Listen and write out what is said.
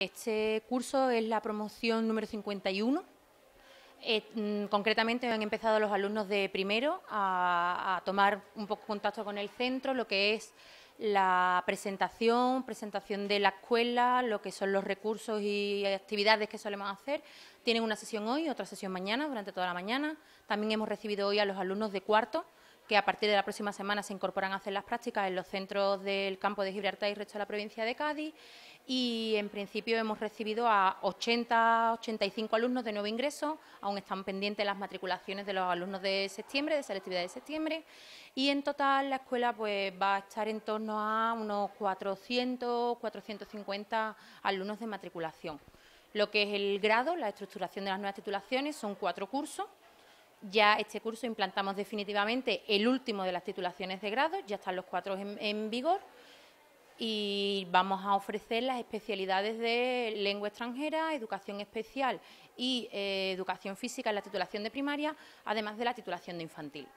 Este curso es la promoción número 51. Eh, mm, concretamente han empezado los alumnos de primero a, a, tomar un poco contacto con el centro, lo que es la presentación, presentación de la escuela, lo que son los recursos y actividades que solemos hacer. Tienen una sesión hoy, otra sesión mañana, durante toda la mañana. También hemos recibido hoy a los alumnos de cuarto que a partir de la próxima semana se incorporan a hacer las prácticas en los centros del campo de Gibraltar y resto de la provincia de Cádiz. Y en principio hemos recibido a 80, 85 alumnos de nuevo ingreso, aún están pendientes las matriculaciones de los alumnos de septiembre, de selectividad de septiembre. Y en total la escuela pues, va a estar en torno a unos 400, 450 alumnos de matriculación. Lo que es el grado, la estructuración de las nuevas titulaciones, son cuatro cursos ya este curso implantamos definitivamente el último de las titulaciones de grado, ya están los cuatro en, vigor y vamos a ofrecer las especialidades de lengua extranjera, educación especial y eh, educación física en la titulación de primaria, además de la titulación de infantil.